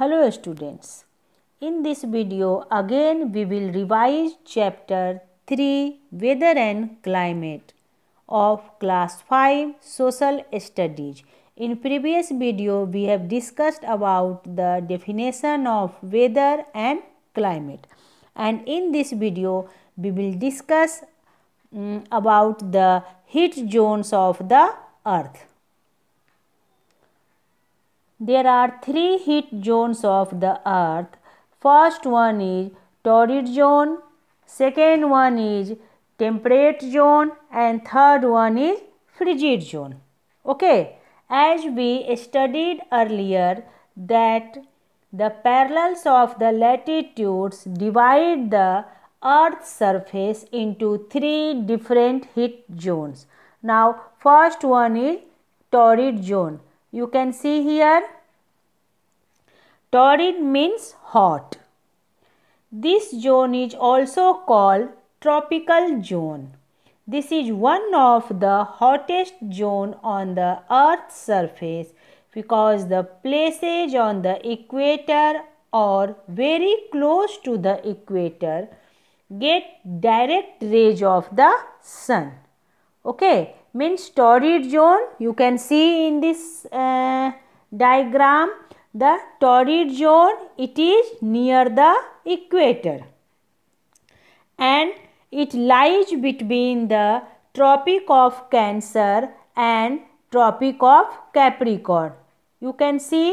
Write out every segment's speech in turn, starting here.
Hello students, in this video again we will revise chapter 3 weather and climate of class 5 social studies. In previous video we have discussed about the definition of weather and climate and in this video we will discuss um, about the heat zones of the earth. There are three heat zones of the earth. First one is torrid zone, second one is temperate zone and third one is frigid zone. Okay, as we studied earlier that the parallels of the latitudes divide the earth's surface into three different heat zones. Now, first one is torrid zone. You can see here Torrid means hot. This zone is also called tropical zone. This is one of the hottest zone on the earth's surface because the places on the equator or very close to the equator get direct rays of the sun. Okay, means torrid zone you can see in this uh, diagram the torrid zone it is near the equator and it lies between the Tropic of Cancer and Tropic of Capricorn. You can see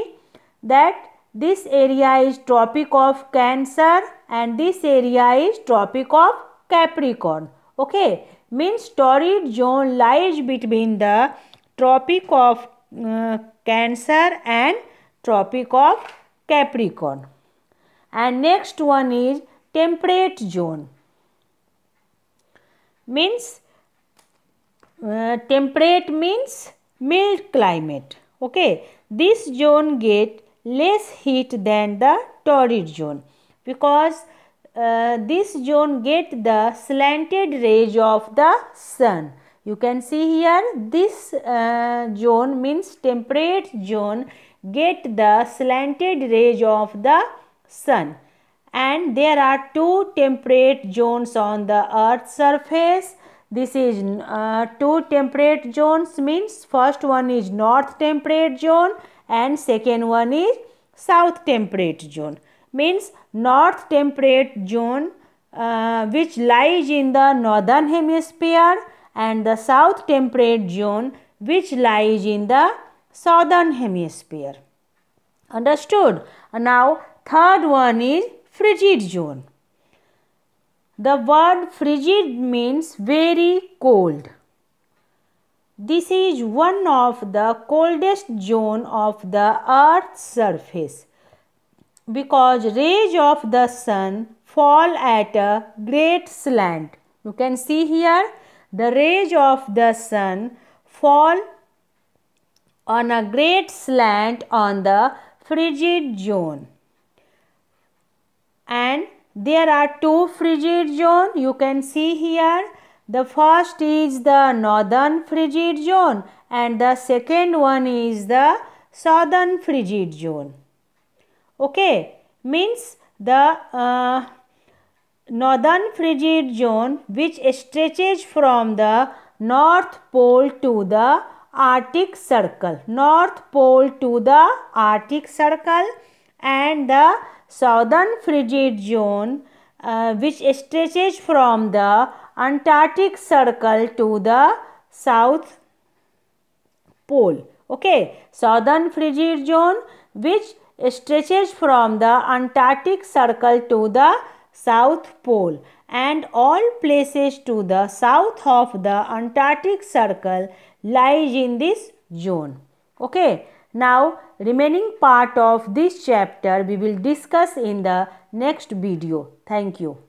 that this area is Tropic of Cancer and this area is Tropic of Capricorn. Okay, means torrid zone lies between the Tropic of uh, Cancer and Tropic of Capricorn. And next one is temperate zone. Means uh, temperate means mild climate. Okay. This zone get less heat than the torrid zone because uh, this zone get the slanted rays of the sun. You can see here this uh, zone means temperate zone get the slanted rays of the sun. And there are two temperate zones on the earth's surface. This is uh, two temperate zones means first one is north temperate zone and second one is south temperate zone. Means north temperate zone uh, which lies in the northern hemisphere and the south temperate zone which lies in the southern hemisphere. Understood? Now, third one is frigid zone. The word frigid means very cold. This is one of the coldest zone of the earth's surface because rays of the sun fall at a great slant. You can see here the rays of the sun fall on a great slant on the frigid zone. And there are two frigid zone. You can see here. The first is the northern frigid zone and the second one is the southern frigid zone. Okay, means the uh, northern frigid zone which stretches from the north pole to the Arctic Circle, North Pole to the Arctic Circle and the Southern Frigid Zone uh, which stretches from the Antarctic Circle to the South Pole. Okay, Southern Frigid Zone which stretches from the Antarctic Circle to the South Pole and all places to the south of the Antarctic Circle lies in this zone. Okay. Now, remaining part of this chapter we will discuss in the next video. Thank you.